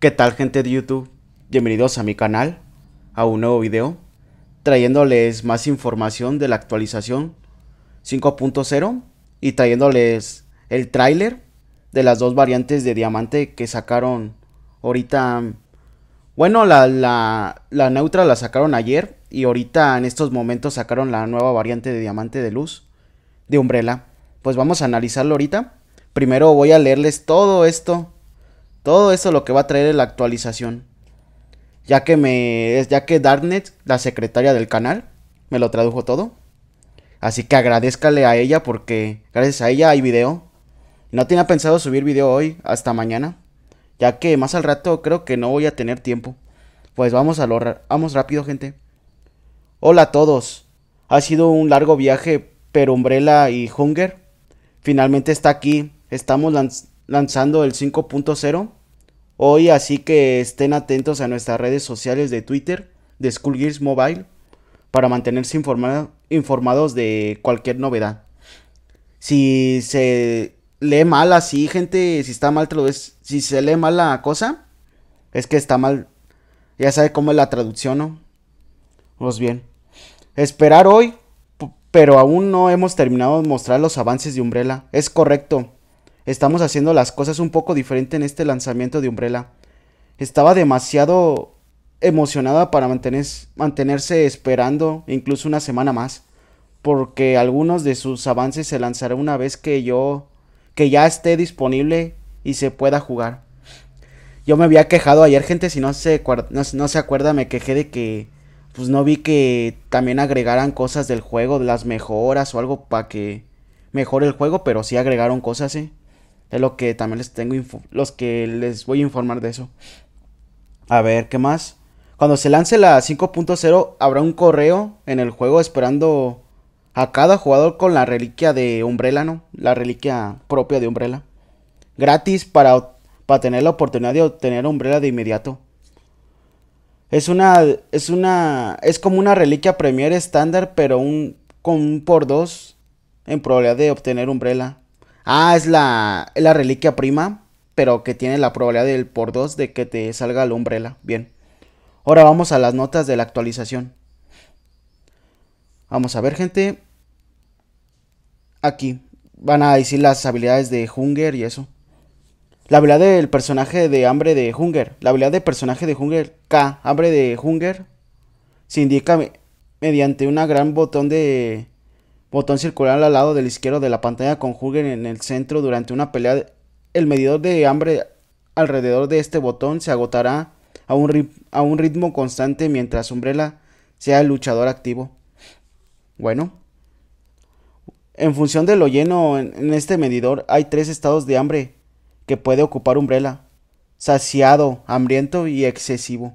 ¿Qué tal gente de YouTube? Bienvenidos a mi canal, a un nuevo video, trayéndoles más información de la actualización 5.0 y trayéndoles el tráiler de las dos variantes de diamante que sacaron ahorita. Bueno, la, la, la neutra la sacaron ayer y ahorita en estos momentos sacaron la nueva variante de diamante de luz de Umbrella. Pues vamos a analizarlo ahorita. Primero voy a leerles todo esto todo eso lo que va a traer es la actualización. Ya que me. ya que Darknet, la secretaria del canal, me lo tradujo todo. Así que agradezcale a ella porque gracias a ella hay video. No tenía pensado subir video hoy hasta mañana. Ya que más al rato creo que no voy a tener tiempo. Pues vamos a lo vamos rápido, gente. Hola a todos. Ha sido un largo viaje, pero Umbrella y Hunger finalmente está aquí. Estamos lanzando el 5.0 hoy, así que estén atentos a nuestras redes sociales de Twitter, de Gears Mobile, para mantenerse informados de cualquier novedad. Si se lee mal así, gente, si está mal, si se lee mal la cosa, es que está mal. Ya sabe cómo es la traducción, ¿no? Pues bien. Esperar hoy, pero aún no hemos terminado de mostrar los avances de Umbrella. Es correcto. Estamos haciendo las cosas un poco diferente en este lanzamiento de Umbrella. Estaba demasiado emocionada para mantenerse esperando incluso una semana más, porque algunos de sus avances se lanzarán una vez que yo que ya esté disponible y se pueda jugar. Yo me había quejado ayer, gente, si no se, no, no se acuerda, me quejé de que pues no vi que también agregaran cosas del juego, de las mejoras o algo para que mejore el juego, pero sí agregaron cosas, ¿eh? de lo que también les tengo los que les voy a informar de eso. A ver, ¿qué más? Cuando se lance la 5.0 habrá un correo en el juego esperando a cada jugador con la reliquia de Umbrella, ¿no? La reliquia propia de Umbrella. Gratis para, para tener la oportunidad de obtener Umbrella de inmediato. Es una. Es una. Es como una reliquia Premier estándar, pero un. con un por dos. En probabilidad de obtener Umbrella. Ah, es la, la reliquia prima, pero que tiene la probabilidad del por 2 de que te salga la Umbrella. Bien. Ahora vamos a las notas de la actualización. Vamos a ver, gente. Aquí van a decir las habilidades de Hunger y eso. La habilidad del personaje de hambre de Hunger. La habilidad del personaje de Hunger K, hambre de Hunger, se indica mediante un gran botón de botón circular al lado del izquierdo de la pantalla conjugue en el centro durante una pelea. El medidor de hambre alrededor de este botón se agotará a un, a un ritmo constante mientras Umbrella sea el luchador activo. Bueno. En función de lo lleno en, este medidor hay tres estados de hambre que puede ocupar Umbrella. Saciado, hambriento y excesivo.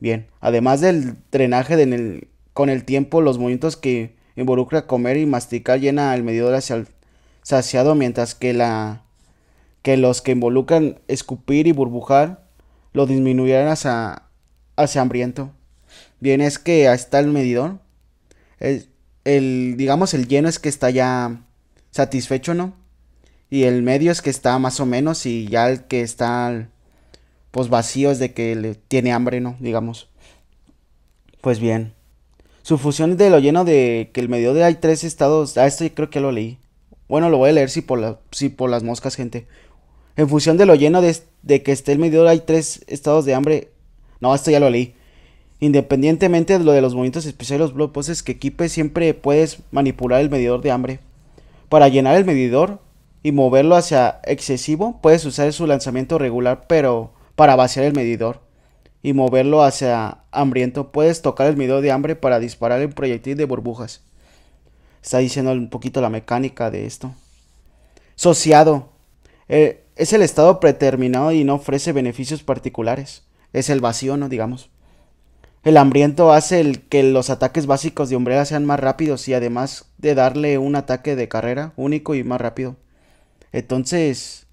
Bien, además del drenaje con el tiempo, los movimientos que involucra comer y masticar llena el medidor hacia el saciado, mientras que, la, que los que involucran escupir y burbujar lo disminuirán hacia, hambriento. Bien, es que hasta el medidor. El, el, digamos, el lleno es que está ya satisfecho, ¿no? Y el medio es que está más o menos y ya el que está pues vacío es de que le tiene hambre, ¿no? Digamos. Pues bien. Su fusión de lo lleno de que el medidor de hay tres estados. Ah, esto creo que lo leí. Bueno, lo voy a leer si por, por las moscas, gente. En función de lo lleno de, que esté el medidor hay tres estados de hambre. No, esto ya lo leí. Independientemente de lo de los movimientos especiales, los es que equipe, siempre puedes manipular el medidor de hambre. Para llenar el medidor y moverlo hacia excesivo, puedes usar su lanzamiento regular, pero para vaciar el medidor y moverlo hacia hambriento, puedes tocar el miedo de hambre para disparar el proyectil de burbujas. Está diciendo un poquito la mecánica de esto. Sociado. Eh, es el estado preterminado y no ofrece beneficios particulares. Es el vacío, ¿no? Digamos. El hambriento hace que los ataques básicos de hombrera sean más rápidos y además de darle un ataque de carrera único y más rápido. Entonces,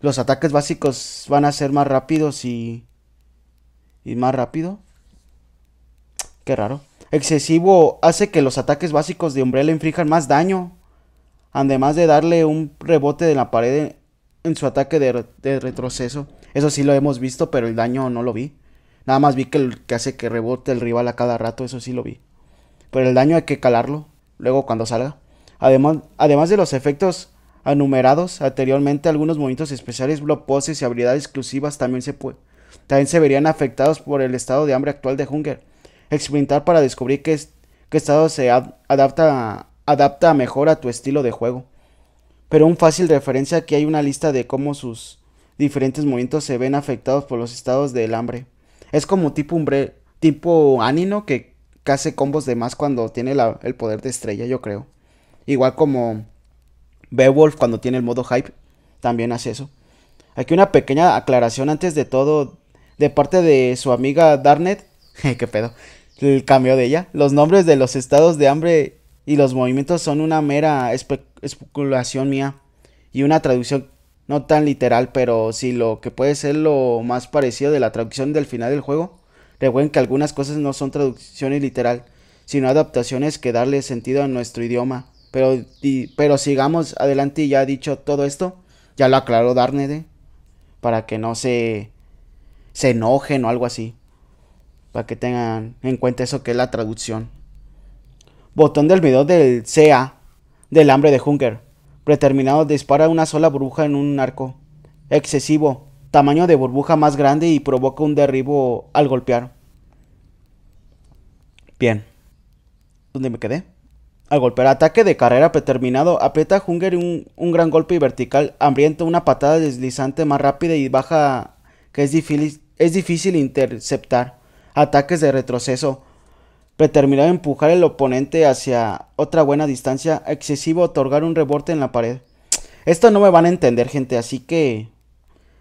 los ataques básicos van a ser más rápidos y, y más rápido. Qué raro. Excesivo hace que los ataques básicos de Umbrella inflijan más daño. Además de darle un rebote de la pared en su ataque de, de retroceso. Eso sí lo hemos visto, pero el daño no lo vi. Nada más vi que, el, que hace que rebote el rival a cada rato, eso sí lo vi. Pero el daño hay que calarlo luego cuando salga. además de los efectos anumerados anteriormente, algunos movimientos especiales, blog poses y habilidades exclusivas también se, también se verían afectados por el estado de hambre actual de Hunger. Experimentar para descubrir qué, qué estado se adapta, adapta mejor a tu estilo de juego. Pero un fácil referencia aquí hay una lista de cómo sus diferentes movimientos se ven afectados por los estados del hambre. Es como tipo, umbre, tipo Anino que hace combos de más cuando tiene el poder de estrella, yo creo. Igual como Beowulf cuando tiene el modo hype también hace eso. Aquí una pequeña aclaración antes de todo de parte de su amiga Darnet. ¿Qué pedo? El cambio de ella. Los nombres de los estados de hambre y los movimientos son una mera especulación mía y una traducción no tan literal, pero sí lo que puede ser lo más parecido de la traducción del final del juego. Recuerden que algunas cosas no son traducciones literal, sino adaptaciones que darle sentido a nuestro idioma pero, pero sigamos adelante y ya dicho todo esto, ya lo aclaró Darnede, para que no se, se enojen o algo así. Para que tengan en cuenta eso que es la traducción. Botón del video del CA, del hambre de Junker Preterminado dispara una sola burbuja en un arco. Excesivo, tamaño de burbuja más grande y provoca un derribo al golpear. Bien. ¿Dónde me quedé? Al golpear ataque de carrera preterminado, aprieta Hunger un, un, gran golpe y vertical, hambriento, una patada deslizante más rápida y baja que es difícil, es difícil interceptar. Ataques de retroceso. Preterminado empujar el oponente hacia otra buena distancia. Excesivo otorgar un rebote en la pared. Esto no me van a entender, gente, así que.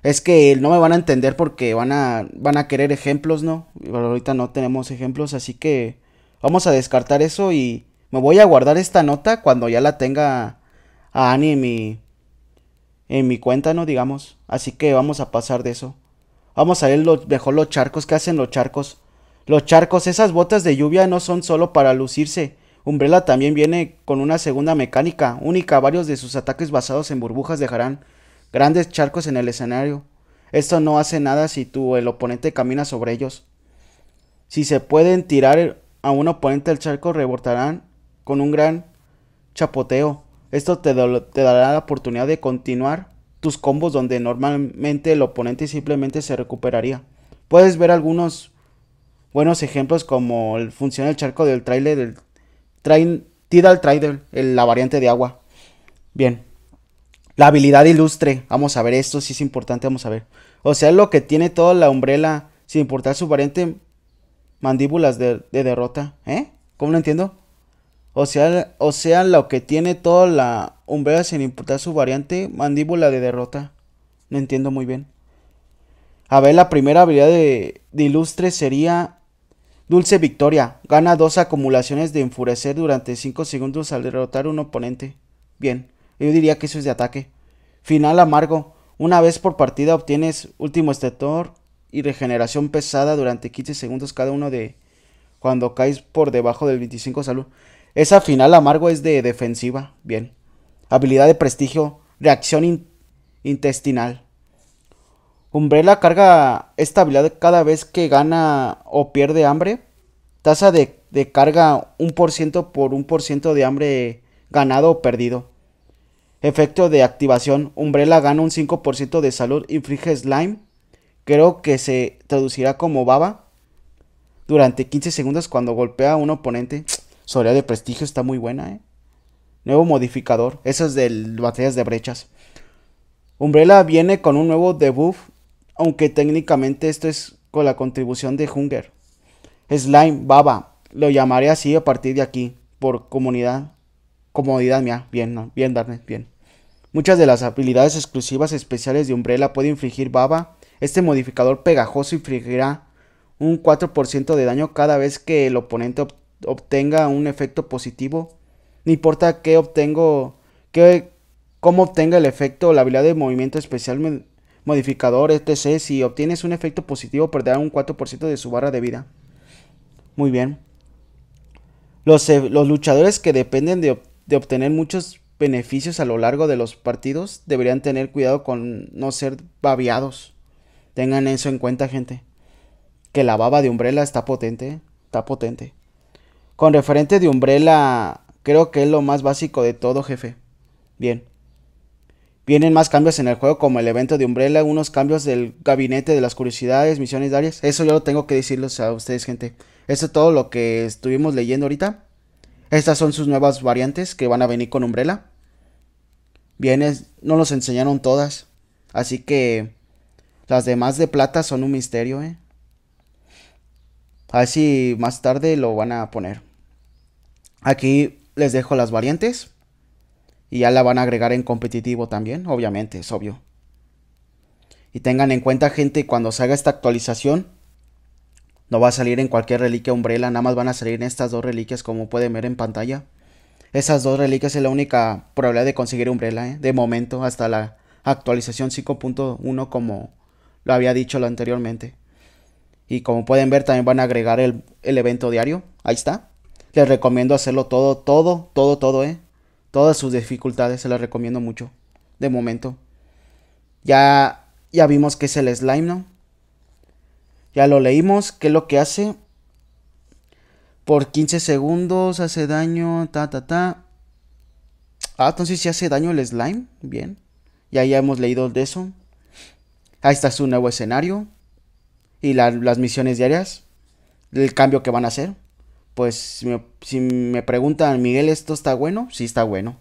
Es que no me van a entender porque van a, van a querer ejemplos, ¿no? ahorita no tenemos ejemplos, así que vamos a descartar eso y me voy a guardar esta nota cuando ya la tenga a Annie en mi, en mi cuenta, ¿no? Digamos. Así que vamos a pasar de eso. Vamos a ver los, mejor los charcos. ¿Qué hacen los charcos? Los charcos, esas botas de lluvia no son solo para lucirse. Umbrella también viene con una segunda mecánica única. Varios de sus ataques basados en burbujas dejarán grandes charcos en el escenario. Esto no hace nada si tú, el oponente, camina sobre ellos. Si se pueden tirar a un oponente el charco, rebotarán con un gran chapoteo. Esto te, dará la oportunidad de continuar tus combos donde normalmente el oponente simplemente se recuperaría. Puedes ver algunos buenos ejemplos como el funciona el charco del trailer, del train, Tidal trailer. la variante de agua. Bien. La habilidad ilustre. Vamos a ver, esto Si es importante, vamos a ver. O sea, lo que tiene toda la umbrella, sin importar su variante, mandíbulas de, de derrota. ¿Eh? ¿Cómo lo entiendo? o sea, o sea lo que tiene toda la umbrella sin importar su variante, mandíbula de derrota. No entiendo muy bien. A ver, la primera habilidad de, ilustre sería Dulce Victoria. Gana dos acumulaciones de enfurecer durante 5 segundos al derrotar un oponente. Bien, yo diría que eso es de ataque. Final amargo. Una vez por partida obtienes último estetor y regeneración pesada durante 15 segundos cada uno de cuando caes por debajo del 25 salud. Esa final amargo es de defensiva, bien. Habilidad de prestigio, reacción intestinal. Umbrella carga esta habilidad cada vez que gana o pierde hambre. Tasa de, de carga 1% por 1% de hambre ganado o perdido. Efecto de activación. Umbrella gana un 5% de salud. Inflige slime. Creo que se traducirá como baba. Durante 15 segundos cuando golpea a un oponente. Soria de prestigio está muy buena, ¿eh? Nuevo modificador. Eso es de batallas de brechas. Umbrella viene con un nuevo debuff. Aunque técnicamente esto es con la contribución de Hunger. Slime, Baba. Lo llamaré así a partir de aquí. Por comunidad. Comodidad mía. Bien, bien, darme, bien. Muchas de las habilidades exclusivas especiales de Umbrella puede infligir Baba. Este modificador pegajoso infligirá un 4% de daño cada vez que el oponente obtenga obtenga un efecto positivo. No importa qué obtengo, qué, cómo obtenga el efecto, la habilidad de movimiento especial modificador, etc. Si obtienes un efecto positivo, perderá un 4% de su barra de vida. Muy bien. Los, e, los luchadores que dependen de, de obtener muchos beneficios a lo largo de los partidos deberían tener cuidado con no ser babeados. Tengan eso en cuenta, gente. Que la baba de Umbrella está potente, está potente. Con referente de Umbrella, creo que es lo más básico de todo, jefe. Bien. Vienen más cambios en el juego, como el evento de Umbrella, unos cambios del gabinete de las curiosidades, misiones diarias. Eso yo lo tengo que decirles a ustedes, gente. Eso es todo lo que estuvimos leyendo ahorita. Estas son sus nuevas variantes que van a venir con Umbrella. Bien, no los enseñaron todas. Así que las demás de plata son un misterio, ¿eh? A ver si más tarde lo van a poner. Aquí les dejo las variantes. Y ya la van a agregar en competitivo también, obviamente, es obvio. Y tengan en cuenta, gente, cuando se haga esta actualización, no va a salir en cualquier reliquia umbrella, nada más van a salir en estas dos reliquias como pueden ver en pantalla. Esas dos reliquias es la única probabilidad de conseguir umbrella, ¿eh? de momento, hasta la actualización 5.1 como lo había dicho anteriormente. Y como pueden ver, también van a agregar el, evento diario. Ahí está. Les recomiendo hacerlo todo, todo, todo, todo, ¿eh? Todas sus dificultades, se las recomiendo mucho. De momento. Ya, ya vimos que es el slime, ¿no? Ya lo leímos, qué es lo que hace. Por 15 segundos hace daño, ta, ta, ta. Ah, entonces si hace daño el slime. Bien. Ya, ya hemos leído de eso. Ahí está su nuevo escenario y las misiones diarias, el cambio que van a hacer. Pues si me, preguntan, Miguel, ¿esto está bueno? Sí está bueno.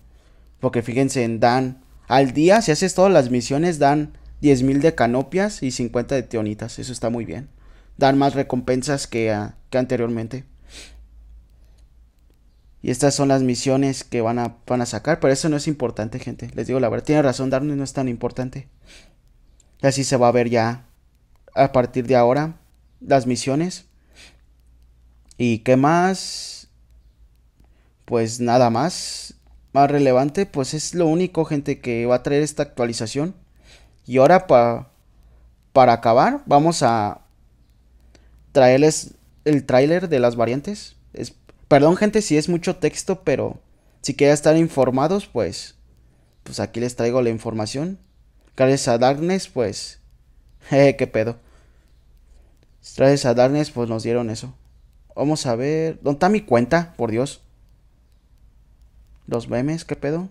Porque fíjense, dan al día, si haces todas las misiones, dan 10.000 de canopias y 50 de teonitas. Eso está muy bien. Dan más recompensas ah, que, anteriormente. Y estas son las misiones que van a, van a sacar. Pero eso no es importante, gente. Les digo la verdad. Tiene razón, Darwin no es tan importante. Así se va a ver ya a partir de ahora las misiones. ¿Y qué más? Pues nada más. Más relevante, pues es lo único, gente, que va a traer esta actualización. Y ahora para acabar, vamos a traerles el tráiler de las variantes. Es, perdón, gente, si es mucho texto, pero si quieren estar informados, pues, pues aquí les traigo la información. Gracias a Darkness, pues, jeje, qué pedo. Gracias a Darkness, pues nos dieron eso. Vamos a ver. ¿Dónde está mi cuenta? Por Dios. Los memes, ¿qué pedo?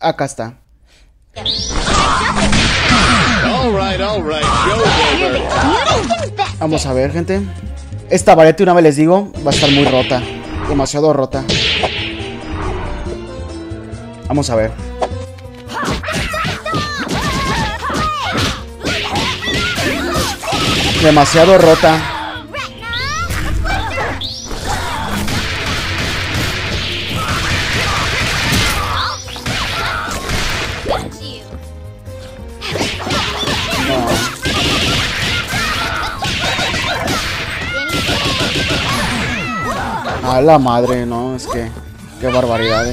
Acá está. Vamos a ver, gente. Esta vareta, una vez les digo, va a estar muy rota. Demasiado rota. Vamos a ver. demasiado rota. A la madre, no, es que qué barbaridad,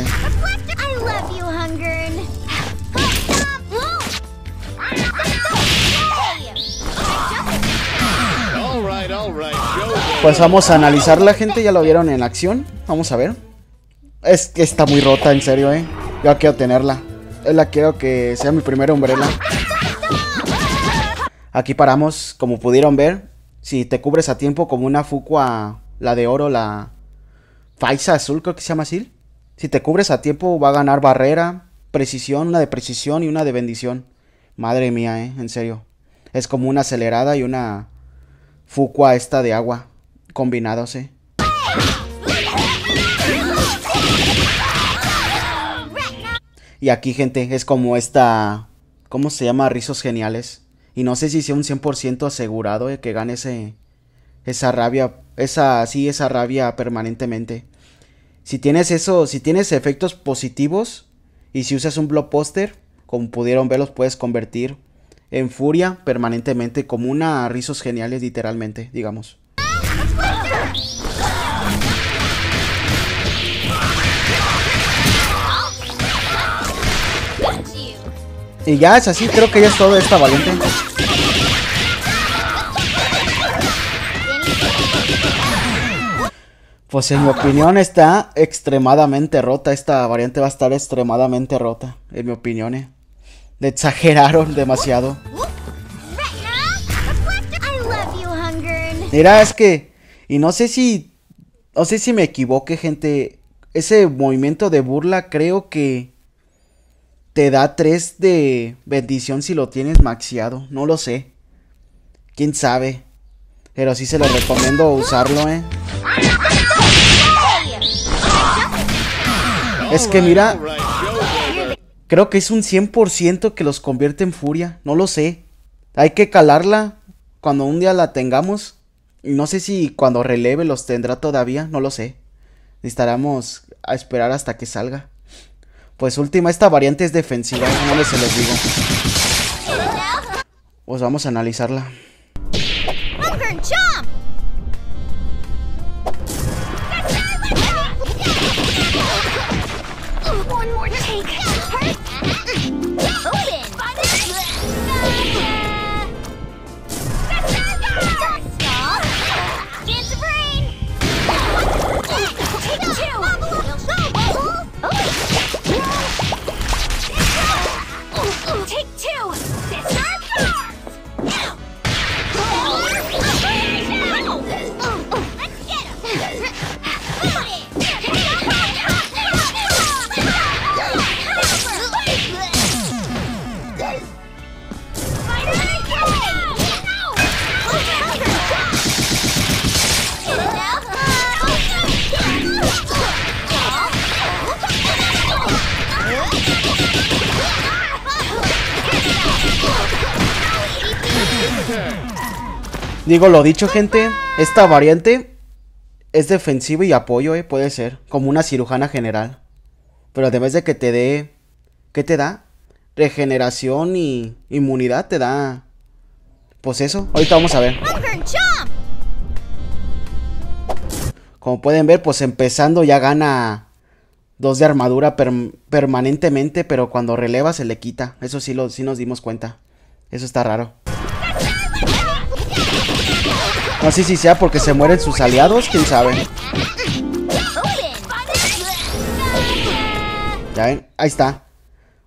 Pues vamos a analizar la gente, ya lo vieron en acción. Vamos a ver. Es que está muy rota, en serio, eh. Yo quiero tenerla. Es la quiero que sea mi primera umbrella. Aquí paramos, como pudieron ver. Si te cubres a tiempo como una Fuqua, la de oro, la Faisa Azul, creo que se llama así. Si te cubres a tiempo va a ganar barrera, precisión, una de precisión y una de bendición. Madre mía, eh, en serio. Es como una acelerada y una Fuqua esta de agua combinados, Y aquí, gente, es como esta... ¿Cómo se llama? Rizos Geniales. Y no sé si sea un 100% asegurado de que gane ese... Esa rabia... Esa... así esa rabia permanentemente. Si tienes eso... Si tienes efectos positivos... Y si usas un poster Como pudieron ver, los puedes convertir en furia permanentemente. Como una Rizos Geniales, literalmente, digamos. Y ya es así, creo que ya es todo esta variante. Pues en mi opinión está extremadamente rota. Esta variante va a estar extremadamente rota. En mi opinión, Le eh. exageraron demasiado. Mira, es que. Y no sé si. No sé si me equivoqué, gente. Ese movimiento de burla creo que te da 3 de bendición si lo tienes maxiado. No lo sé. ¿Quién sabe? Pero sí se lo recomiendo usarlo, ¿eh? Es que mira... Creo que es un 100% que los convierte en furia. No lo sé. Hay que calarla cuando un día la tengamos. Y no sé si cuando releve los tendrá todavía. No lo sé. Necesitaremos a esperar hasta que salga. Pues última, esta variante es defensiva, no les se los digo. Pues vamos a analizarla. Digo, lo dicho, gente, esta variante es defensiva y apoyo, ¿eh? Puede ser, como una cirujana general. Pero además de que te dé... ¿Qué te da? Regeneración y inmunidad te da... Pues eso, ahorita vamos a ver. Como pueden ver, pues empezando ya gana dos de armadura permanentemente, pero cuando releva se le quita. Eso sí, lo, sí nos dimos cuenta. Eso está raro. No sé si sea porque se mueren sus aliados, quién sabe. Ya ven, ahí está.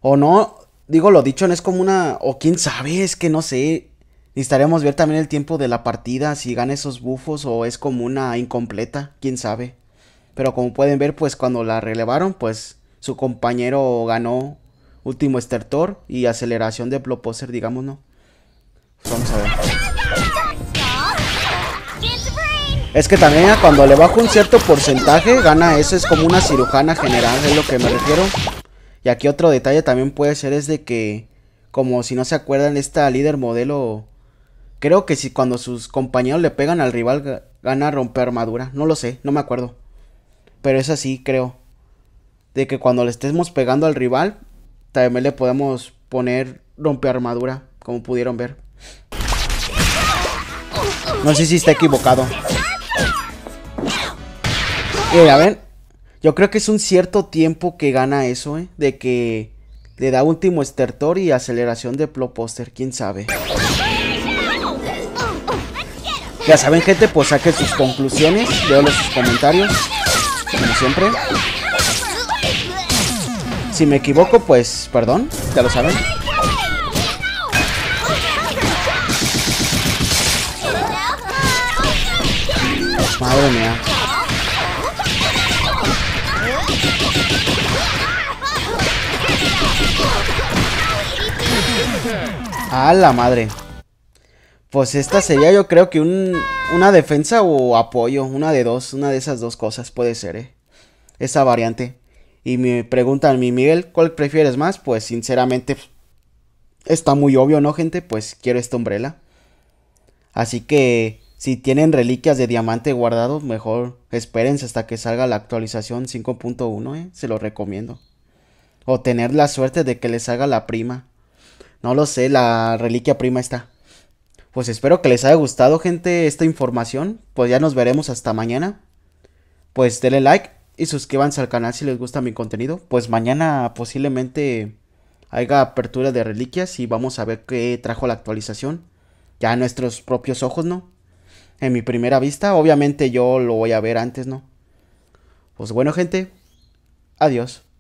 O no, digo, lo dicho no es como una... O quién sabe, es que no sé. Necesitaríamos ver también el tiempo de la partida, si gana esos bufos o es como una incompleta, quién sabe. Pero como pueden ver, pues cuando la relevaron, pues su compañero ganó último estertor y aceleración de Bloposer, digamos, ¿no? vamos a ver. Es que también cuando le bajo un cierto porcentaje, gana eso. Es como una cirujana general, es lo que me refiero. Y aquí otro detalle también puede ser es de que, como si no se acuerdan, esta líder modelo... Creo que si cuando sus compañeros le pegan al rival, gana romper armadura. No lo sé, no me acuerdo. Pero es así, creo. De que cuando le estemos pegando al rival, también le podemos poner romper armadura, como pudieron ver. No sé si está equivocado. A ver yo creo que es un cierto tiempo que gana eso, ¿eh? De que le da último estertor y aceleración de Ploposter, quién sabe. Ya saben, gente, pues saquen sus conclusiones, leo sus comentarios, como siempre. Si me equivoco, pues, perdón, ya lo saben. Madre mía. A la madre. Pues esta sería yo creo que una defensa o apoyo, una de dos, una de esas dos cosas puede ser, eh, Esa variante. Y me preguntan, mi Miguel, ¿cuál prefieres más? Pues sinceramente pues, está muy obvio, ¿no, gente? Pues quiero esta umbrela. Así que si tienen reliquias de diamante guardados, mejor espérense hasta que salga la actualización 5.1, eh, Se lo recomiendo. O tener la suerte de que les haga la prima. No lo sé, la reliquia prima está. Pues espero que les haya gustado, gente, esta información. Pues ya nos veremos hasta mañana. Pues denle like y suscríbanse al canal si les gusta mi contenido. Pues mañana posiblemente haya apertura de reliquias y vamos a ver qué trajo la actualización. Ya a nuestros propios ojos, ¿no? En mi primera vista, obviamente yo lo voy a ver antes, ¿no? Pues bueno, gente. Adiós.